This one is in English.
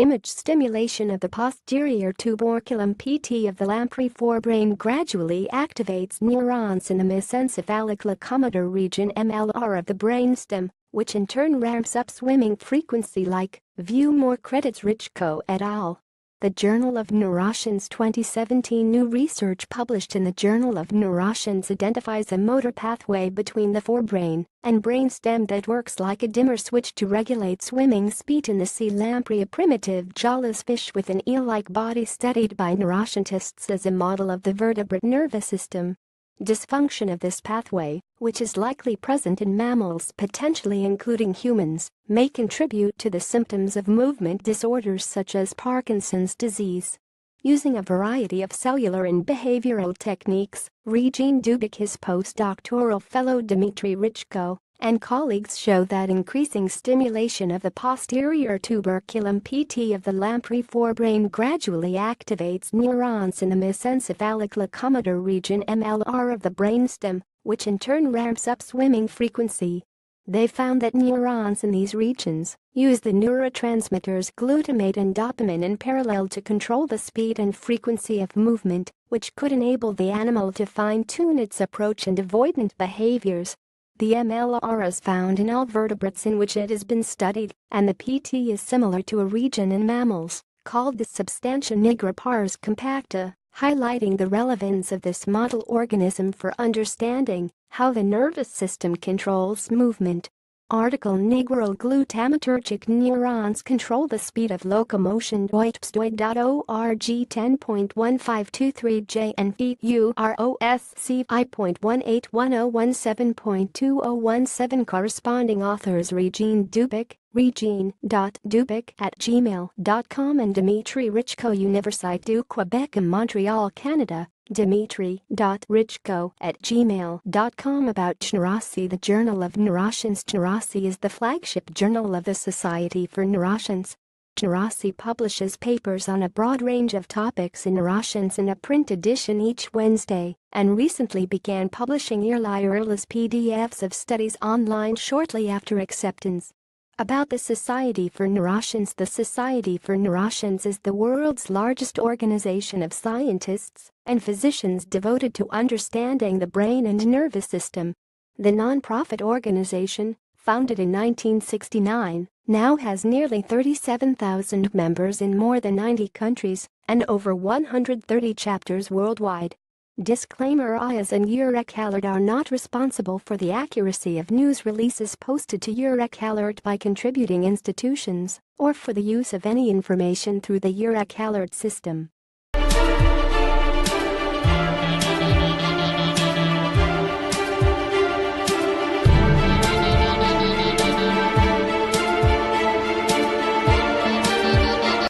Image stimulation of the posterior tuberculum PT of the lamprey forebrain gradually activates neurons in the mesencephalic locomotor region MLR of the brainstem, which in turn ramps up swimming frequency like, view more credits Co et al the Journal of Neurotions 2017 New research published in the Journal of Neurotions identifies a motor pathway between the forebrain and brainstem that works like a dimmer switch to regulate swimming speed in the sea lamprey a primitive jawless fish with an eel-like body studied by neuroscientists as a model of the vertebrate nervous system. Dysfunction of this pathway, which is likely present in mammals potentially including humans, may contribute to the symptoms of movement disorders such as Parkinson's disease. Using a variety of cellular and behavioral techniques, Regine Dubik his postdoctoral fellow Dmitry Richko and colleagues show that increasing stimulation of the posterior tuberculum PT of the lamprey forebrain gradually activates neurons in the mesencephalic locomotor region MLR of the brainstem, which in turn ramps up swimming frequency. They found that neurons in these regions use the neurotransmitters glutamate and dopamine in parallel to control the speed and frequency of movement, which could enable the animal to fine-tune its approach and avoidant behaviors. The MLR is found in all vertebrates in which it has been studied, and the PT is similar to a region in mammals called the substantia nigra pars compacta, highlighting the relevance of this model organism for understanding how the nervous system controls movement. Article Negro glutamatergic neurons control the speed of locomotion doitpsdoit.org 10.1523j and corresponding authors Regine Dubik, regine.dubik at gmail.com and Dimitri Richko Université du Québec in Montreal, Canada dmitry.richko at gmail.com about Narasi. The Journal of Narashans Narasi is the flagship journal of the Society for Narashans. Narasi publishes papers on a broad range of topics in Narashans in a print edition each Wednesday and recently began publishing Irla Irla's PDFs of studies online shortly after acceptance. About the Society for Narashans The Society for Narashans is the world's largest organization of scientists, and physicians devoted to understanding the brain and nervous system. The nonprofit organization, founded in 1969, now has nearly 37,000 members in more than 90 countries and over 130 chapters worldwide. Disclaimer IAS and UREC Alert are not responsible for the accuracy of news releases posted to UREC Alert by contributing institutions or for the use of any information through the UREC Alert system.